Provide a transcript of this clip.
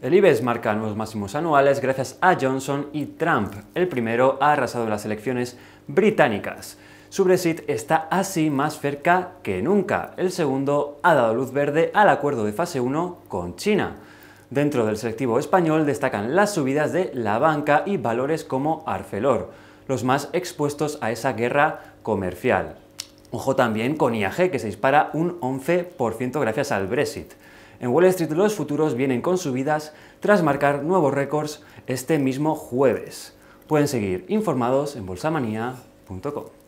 El IBEX marca nuevos máximos anuales gracias a Johnson y Trump. El primero ha arrasado las elecciones británicas. Su Brexit está así más cerca que nunca. El segundo ha dado luz verde al acuerdo de fase 1 con China. Dentro del selectivo español destacan las subidas de la banca y valores como Arcelor, los más expuestos a esa guerra comercial. Ojo también con IAG, que se dispara un 11% gracias al Brexit. En Wall Street los futuros vienen con subidas tras marcar nuevos récords este mismo jueves. Pueden seguir informados en bolsamanía.com.